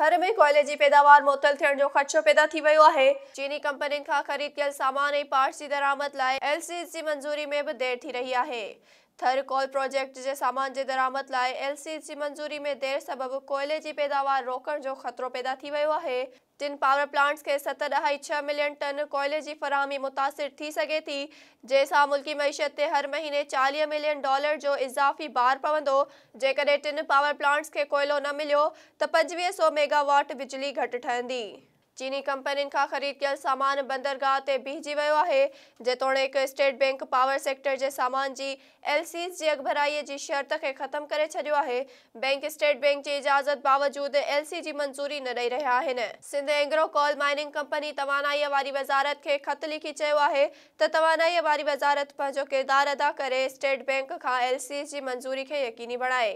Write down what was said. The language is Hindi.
थर में कोयले की पैदावार मुतल थे खर्चो पैदा थी वो है चीनी कंपनियों का ख़रीद कल सामान पार्ट्स की दरामद लाए एलसीज की मंज़ूरी में भी देर थी रही है थर कोल प्रोजेक्ट जे सामान जे दरामद लाइ एल सी जी मंज़ूरी में देरि सबबु कोयले जी पैदावार रोकण जो ख़तरो पैदा थी वियो आहे टिन पावर प्लांट्स खे सत ॾह छह मिलियन टन कोयले जी फरहमी मुतासिर थी सघे थी जंहिंसां मुल्की मैशत ते हर महीने चालीह मिलियन डॉलर जो इज़ाफ़ी बार पवंदो जेकड॒हिं टिन पावर प्लांट्स खे कोयलो न मिलियो त पंजवीह सौ मेगावाट बिजली घटि ठहंदी चीनी कंपनियुनि खां ख़रीद कल सामान बंदरगाह से बीहिजी वियो है जेतोणीकि स्टेट बैंक पावर सेक्टर के सामान की एलसीस जी अगभराईअ की शर्त खे ख़तमु करे छॾियो आहे बैंक स्टेट बैंक की इजाज़त बावजूद एलसी जी मंज़ूरी न ॾेई रहा आहिनि Sindh Engro coal mining company तवानाई वारी वज़ारत खे ख़त लिखी है आहे त तवानाईअ वारी वज़ारत किरदार अदा करे स्टेट बैंक खां एलसीस जी मंज़ूरी के यकीनी बणाए